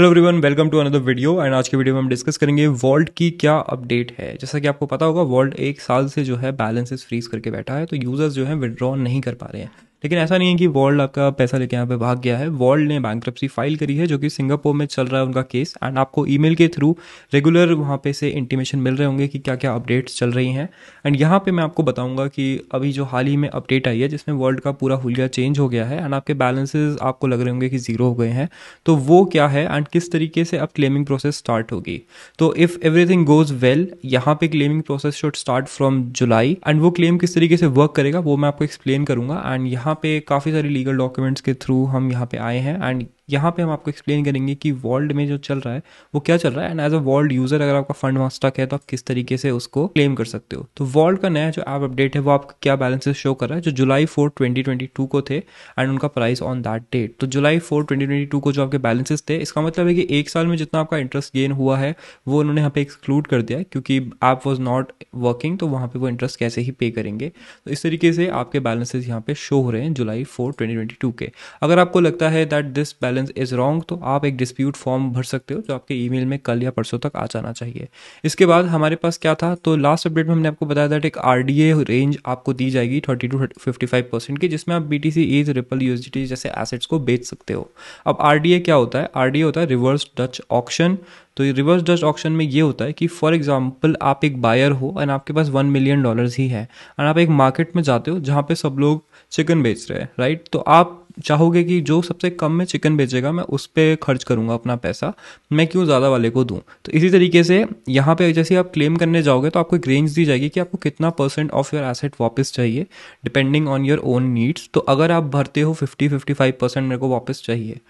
hello everyone welcome to another video and आज के video में हम डिस्कस करेंगे वॉल्ट की क्या अपडेट है जैसा कि आपको पता होगा वॉल्ट एक साल से जो है बैलेंसेस फ्रीज करके बैठा है तो यूजर्स जो है विड्रॉ नहीं कर पा रहे हैं लेकिन ऐसा नहीं है कि वर्ल्ड आपका पैसा लेके यहाँ पे भाग गया है वर्ल्ड ने बैंक फाइल करी है जो कि सिंगापुर में चल रहा है उनका केस एंड आपको ई के थ्रू रेगुलर वहाँ पे से इंटीमेशन मिल रहे होंगे कि क्या क्या अपडेट्स चल रही हैं एंड यहाँ पे मैं आपको बताऊंगा कि अभी जो हाल ही में अपडेट आई है जिसमें वर्ल्ड का पूरा हुलिया चेंज हो गया है एंड आपके बैलेंसेज आपको लग रहे होंगे कि ज़ीरो हो गए हैं तो वो क्या है एंड किस तरीके से अब क्लेमिंग प्रोसेस स्टार्ट होगी तो इफ़ एवरीथिंग गोज़ वेल यहाँ पे claiming process should start from July and वो क्लेम किस तरीके से वर्क करेगा वो मैं आपको एक्सप्लेन करूँगा एंड यहाँ यहाँ पे काफ़ी सारी लीगल डॉक्यूमेंट्स के थ्रू हम यहाँ पे आए हैं एंड यहाँ पे हम आपको एक्सप्लेन करेंगे कि वर्ल्ड में जो चल रहा है वो क्या चल रहा है and as a world user अगर आपका फंड वहाँ स्टक है तो आप किस तरीके से उसको क्लेम कर सकते हो तो वर्ल्ड का नया जो ऐप अपडेट है वो आपको क्या बैलेंसेस शो कर रहा है जो जुलाई फोर ट्वेंटी को थे एंड उनका प्राइस ऑन दैट डेट तो July four twenty twenty two को जो आपके बैलेंसेस थे इसका मतलब है कि एक साल में जितना आपका इंटरेस्ट गेन हुआ है वो उन्होंने यहाँ पे एक्सक्लूड कर दिया क्योंकि ऐप वॉज नॉट वर्किंग तो वहाँ पर वो इंटरेस्ट कैसे ही पे करेंगे तो इस तरीके से आपके बैलेंसेज यहाँ पे शो हो रहे हैं July four twenty twenty two के अगर आपको लगता है that this balance reference is wrong तो आप एक डिस्प्यूट फॉर्म भर सकते हो जो आपके ईमेल में कल या परसों तक आ जाना चाहिए इसके बाद हमारे पास क्या था तो लास्ट अपडेट में हमने आपको बताया था एक आर रेंज आपको दी जाएगी थर्टी टू फिफ्टी परसेंट की जिसमें आप बी टी सी रिपल यू जैसे एसेट्स को बेच सकते हो अब आर क्या होता है आर होता है रिवर्स डच ऑप्शन तो ये रिवर्स डस्ट ऑप्शन में ये होता है कि फॉर एग्जाम्पल आप एक बायर हो एंड आपके पास वन मिलियन डॉलर्स ही है एंड आप एक मार्केट में जाते हो जहाँ पे सब लोग चिकन बेच रहे हैं राइट तो आप चाहोगे कि जो सबसे कम में चिकन बेचेगा मैं उस पर खर्च करूंगा अपना पैसा मैं क्यों ज़्यादा वाले को दूँ तो इसी तरीके से यहाँ पे जैसे आप क्लेम करने जाओगे तो आपको एक रेंज दी जाएगी कि आपको कितना परसेंट ऑफ योर एसेट वापस चाहिए depending on your own needs तो अगर आप भरते हो फिफ्टी फिफ्टी फाइव परसेंट मेरे को वापस चाहिए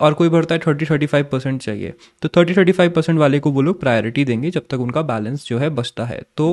और कोई बढ़ता है थर्टी थर्टी फाइव परसेंट चाहिए तो थर्टी थर्टी फाइव परसेंट वाले को वो लोग प्रायोरिटी देंगे जब तक उनका बैलेंस जो है बचता है तो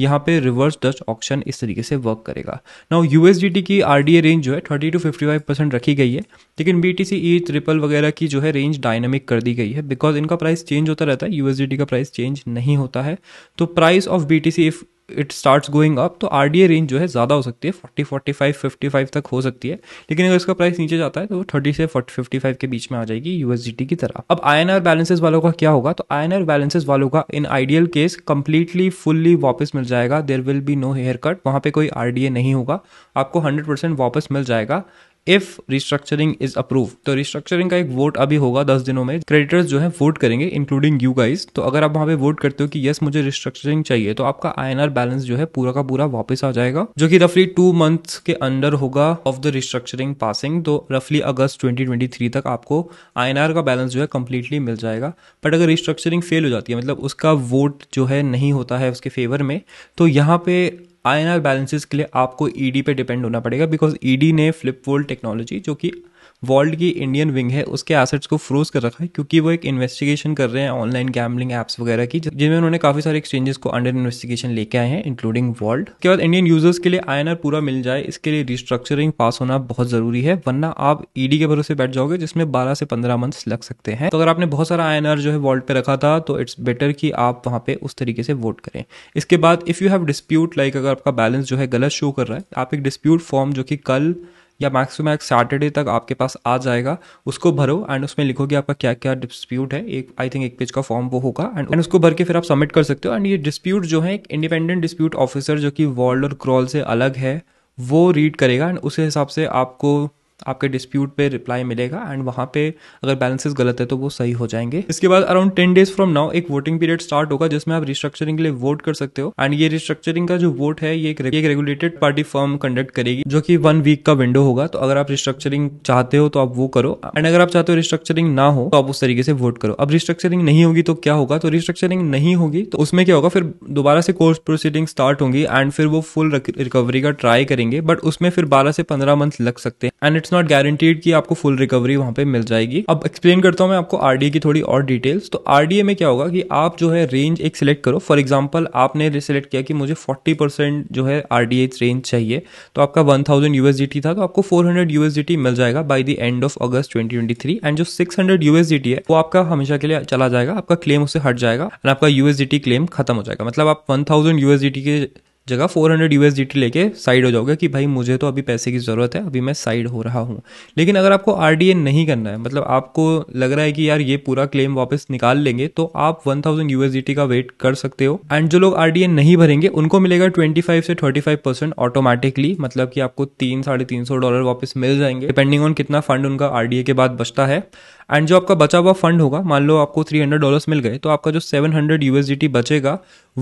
यहाँ पे रिवर्स डस्ट ऑप्शन इस तरीके से वर्क करेगा ना यू की आर रेंज जो है thirty two fifty five percent रखी गई है लेकिन B T C E triple वगैरह की जो है रेंज डायनेमिक कर दी गई है बिकॉज इनका प्राइस चेंज होता रहता है यू का प्राइस चेंज नहीं होता है तो price of B T C if it start going up तो आर डी ए रेंज जो है ज़्यादा हो सकती है forty forty five fifty five तक हो सकती है लेकिन अगर इसका प्राइस नीचे जाता है तो थर्टी से फोर्टी फिफ्टी फाइव के बीच में आ जाएगी जी टी की तरह अब आई एन आर बैलेंसेज वालों का क्या होगा तो आई एन आर बैलेंसेज वालों का in ideal case completely fully वापस मिल जाएगा there will be no haircut वहाँ पे कोई आर डी ए नहीं होगा आपको हंड्रेड परसेंट वापस मिल जाएगा इफ रिस्ट्रक्चरिंग इज अप्रूव तो रिस्ट्रक्चरिंग का एक वोट अभी होगा दस दिनों में क्रेडिटर्स जो है वोट करेंगे इंक्लूडिंग यू गाइज तो अगर आप वहां पे वोट करते हो कि यस मुझे रिस्ट्रक्चरिंग चाहिए तो आपका आई एन आर बैलेंस जो है पूरा का पूरा वापस आ जाएगा जो कि रफली टू मंथ के अंडर होगा ऑफ द रिस्ट्रक्चरिंग पासिंग तो रफली अगस्त ट्वेंटी ट्वेंटी थ्री तक आपको आई एन आर का बैलेंस जो है कंप्लीटली मिल जाएगा बट अगर रिस्ट्रक्चरिंग फेल हो जाती है मतलब उसका वोट जो है नहीं होता है उसके फेवर में तो यहाँ पे आई बैलेंसेस के लिए आपको ईडी e पे डिपेंड होना पड़ेगा बिकॉज ई e ने फ्लिप वोल्ड टेक्नोलॉजी जो कि वर्ल्ड की इंडियन विंग है उसके एसेट्स को फ्रोज कर रखा है क्योंकि वो एक इन्वेस्टिगेशन कर रहे हैं ऑनलाइन गैमलिंग एप्स वगैरह की जिनमें उन्होंने काफी सारे एक्सचेंजेस को अंडर इन्वेस्टिगेशन लेके आए हैं इंक्लूडिंग वर्ल्ड के बाद इंडियन यूजर्स के लिए आई पूरा मिल जाए इसके लिए रिस्ट्रक्चरिंग पास होना बहुत जरूरी है वरना आप ईडी के भरोसे बैठ जाओगे जिसमें बारह से पंद्रह मंथ्स लग सकते हैं तो अगर आपने बहुत सारा आई जो है वर्ल्ड पे रखा था तो इट्स बेटर कि आप वहां पे उस तरीके से वोट करें इसके बाद if you have dispute like अगर आपका बैलेंस जो है गलत शो कर रहा है आप एक डिस्प्यूट फॉर्म जो कि कल या मैक्स टू मैक्स सैटरडे तक आपके पास आ जाएगा उसको भरो एंड उसमें लिखोगे आपका क्या क्या डिस्प्यूट है एक आई थिंक एक पेज का फॉर्म वो होगा एंड उसको भर के फिर आप सबमिट कर सकते हो एंड ये डिस्प्यूट जो है एक इंडिपेंडेंट डिस्प्यूट ऑफिसर जो कि वर्ल्ड और क्रॉल से अलग है वो रीड करेगा एंड उस हिसाब से आपको आपके डिस्प्यूट पे रिप्लाई मिलेगा एंड वहाँ पे अगर बैलेंसेस गलत है तो वो सही हो जाएंगे इसके बाद around ten days from now एक वोटिंग पीरियड स्टार्ट होगा जिसमें आप रिस्ट्रक्चरिंग के लिए वोट कर सकते हो एंड ये रिस्ट्रक्चरिंग का जो वोट है ये एक, एक रेगुलेटेड पार्टी फॉर्म कंडक्ट करेगी जो कि वन वीक का विंडो होगा तो अगर आप रिस्ट्रक्चरिंग चाहते हो तो आप वो करो एंड अगर आप चाहते हो रिस्ट्रक्चरिंग ना हो तो आप उस तरीके से वोट करो अब रिस्ट्रक्चरिंग नहीं होगी तो क्या होगा तो रिस्ट्रक्चरिंग नहीं होगी तो उसमें क्या होगा फिर दोबारा से कोर्स प्रोसीडिंग स्टार्ट होंगी एंड फिर वो फुल रिकवरी का ट्राई करेंगे बट उसमें फिर बारह से पंद्रह मंथ लग सकते हैं and it's it's not guaranteed कि आपको फुल रिकवरी वहां पे मिल जाएगी अब एक्सप्लेन करता हूं मैं आपको आरडीए की थोड़ी और डिटेल्स तो आरडीए में क्या होगा कि आप जो है रेंज एक सिलेक्ट करो फॉर एग्जाम्पल आपने सिलेक्ट किया कि मुझे फोर्टी परसेंट जो है आरडीए रेंज चाहिए तो आपका वन थाउजेंड यूएसडीटी था तो आपको फोर हंड्रेड यूएसडीटी मिल जाएगा by the end of August twenty twenty three and जो सिक्स हंड्रेड यूएसडीटी है वो आपका हमेशा के लिए चला जाएगा आपका क्लेम उससे हट जाएगा एंड आपका यूएसडीटी क्लेम खत्म हो जाएगा मतलब आप वन थाउजेंड के जगह 400 हंड्रेड यू लेके साइड हो जाओगे कि भाई मुझे तो अभी पैसे की ज़रूरत है अभी मैं साइड हो रहा हूँ लेकिन अगर आपको आर नहीं करना है मतलब आपको लग रहा है कि यार ये पूरा क्लेम वापस निकाल लेंगे तो आप 1000 थाउजेंड का वेट कर सकते हो एंड जो लोग आर नहीं भरेंगे उनको मिलेगा 25 से 35 परसेंट ऑटोमेटिकली मतलब कि आपको तीन साढ़े तीन सौ डॉलर वापस मिल जाएंगे डिपेंडिंग ऑन कितना फंड उनका आर के बाद बचता है एंड जो आपका बचा हुआ फंड होगा मान लो आपको थ्री हंड्रेड डॉलर्स मिल गए तो आपका जो सेवन हंड्रेड बचेगा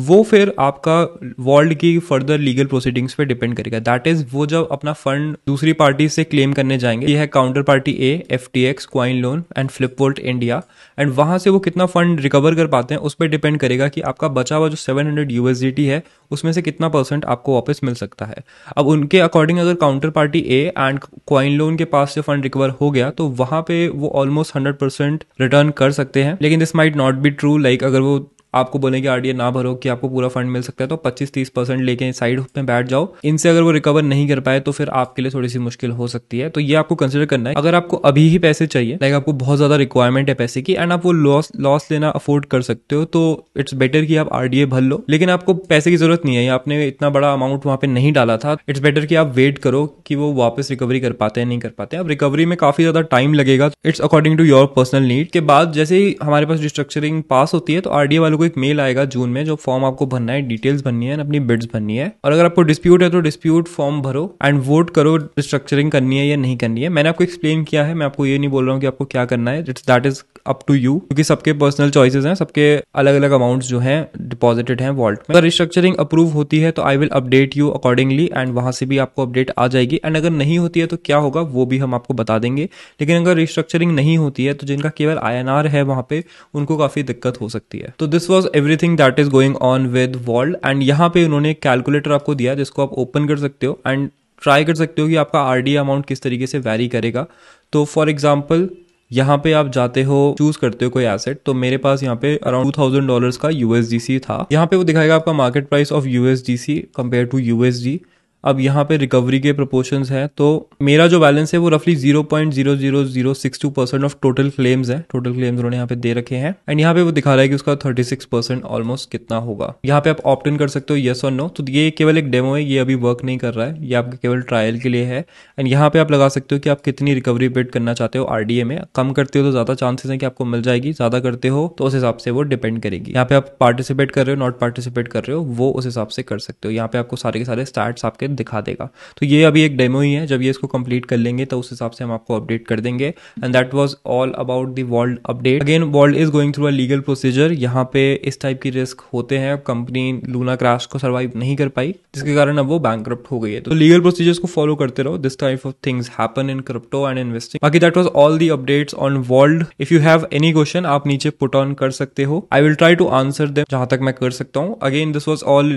वो फिर आपका वर्ल्ड की की फर्दर लीगल प्रोसीडिंग्स पे डिपेंड करेगा दैट इज वो जब अपना फंड दूसरी पार्टी से क्लेम करने जाएंगे ये है counter party A F T X coin loan and Flipvolt India and वहां से वो कितना फंड रिकवर कर पाते हैं उस पर डिपेंड करेगा कि आपका बचा हुआ जो सेवन हंड्रेड यूएसडीटी है उसमें से कितना परसेंट आपको वापस मिल सकता है अब उनके अकॉर्डिंग अगर counter party A and coin loan के पास से फंड रिकवर हो गया तो वहां पे वो ऑलमोस्ट हंड्रेड परसेंट रिटर्न कर सकते हैं लेकिन this might not be true like अगर वो आपको बोले आरडीए ना भरो कि आपको पूरा फंड मिल सकता है तो पच्चीस तीस परसेंट लेके साइड में बैठ जाओ इनसे अगर वो रिकवर नहीं कर पाए तो फिर आपके लिए थोड़ी सी मुश्किल हो सकती है तो ये आपको कंसिडर करना है अगर आपको अभी ही पैसे चाहिए लाइक आपको बहुत ज्यादा रिक्वायरमेंट है पैसे की एंड आप वो लॉस लॉस लेना अफोर्ड कर सकते हो तो इट्स बेटर कि आप आरडीए भर लो लेकिन आपको पैसे की जरूरत नहीं है आपने इतना बड़ा अमाउंट वहां पे नहीं डाला था इट्स बेटर कि आप वेट करो कि वो वापस रिकवरी कर पाते हैं नहीं कर पाते अब रिकवरी में काफी ज्यादा टाइम लगेगा it's according to your personal need के बाद जैसे ही हमारे पास रिस्ट्रक्चरिंग पास होती है तो आरडीए वालों को एक मेल आएगा जून में जो फॉर्म आपको भरना है डिटेल्स भरनी है अपनी बिड्स भरनी है और अगर आपको डिस्प्यूट है तो डिस्प्यूट फॉर्म भरो एंड वोट करो रिस्ट्रक्चरिंग करनी है या नहीं करनी है मैंने आपको एक्सप्लेन किया है मैं आपको ये नहीं बोल रहा हूँ कि आपको क्या करना है it's that is up to you क्योंकि सबके पर्सनल चॉइसेस हैं सबके अलग अलग अमाउंट जो है डिपॉजिटेड है वॉल्ट में अगर रिस्ट्रक्चरिंग अप्रूव होती है तो I will update you accordingly and वहां से भी आपको अपडेट आ जाएगी एंड अगर नहीं होती है तो क्या होगा वो भी हम आपको बता देंगे लेकिन अगर रिस्ट्रक्चरिंग नहीं होती है तो जिनका केवल आई है वहां पे उनको काफी दिक्कत हो सकती है तो this was everything that is going on with world and यहाँ पे उन्होंने कैलकुलेटर आपको दिया जिसको आप ओपन कर सकते हो एंड ट्राई कर सकते हो कि आपका आर डी अमाउंट किस तरीके से वैरी करेगा तो फॉर एग्जाम्पल यहाँ पे आप जाते हो चूज करते हो कोई एसेट तो मेरे पास यहाँ पे अराउंड टू थाउजेंड डॉलर का यूएसडीसी था यहाँ पे वो दिखाएगा आपका market price of USDC compare to USD अब यहाँ पे रिकवरी के प्रोपोर्शन हैं तो मेरा जो बैलेंस है वो रफली zero point zero zero zero six two percent of total claims है टोटल क्लेम्स उन्होंने यहाँ पे दे रखे हैं एंड यहाँ पे वो दिखा रहा है कि उसका थर्टी सिक्स परसेंट ऑलमोस्ट कितना होगा यहाँ पे आप ऑप्ट इन कर सकते हो येस और नो तो ये केवल एक डेमो है ये अभी वर्क नहीं कर रहा है ये आपके केवल ट्रायल के लिए है एंड यहाँ पे आप लगा सकते हो कि आप कितनी रिकवरी बेट करना चाहते हो आरडीए में कम करते हो तो ज्यादा चांसेस है कि आपको मिल जाएगी ज्यादा करते हो तो उस हिसाब से वो डिपेंड करेगी यहाँ पे आप पार्टिसिपेट कर रहे हो नॉट पार्टिसिपेट कर रहे हो वो उस हिसाब से कर सकते हो यहाँ पे आपको सारे के सारे स्टार्ट आपके करके दिखा देगा तो ये अभी एक डेमो ही है जब ये इसको कंप्लीट कर लेंगे तो उस हिसाब से हम आपको अपडेट कर देंगे and that was all about the world update again world is going through a legal procedure यहाँ पे इस टाइप की रिस्क होते हैं कंपनी लूना क्रैश को सर्वाइव नहीं कर पाई जिसके कारण अब वो बैंक हो गई है तो लीगल प्रोसीजर्स को फॉलो करते रहो this type of things happen in crypto and investing बाकी that was all the updates on world if you have any question आप नीचे पुट ऑन कर सकते हो I will try to answer दे जहां तक मैं कर सकता हूँ again this was all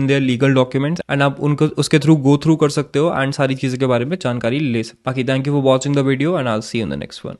in their legal documents and आप उनको उसके उसके थ्रू गो थ्रू कर सकते हो एंड सारी चीज़ों के बारे में जानकारी ले सकते बाकी thank you for watching the video and I'll see in the next one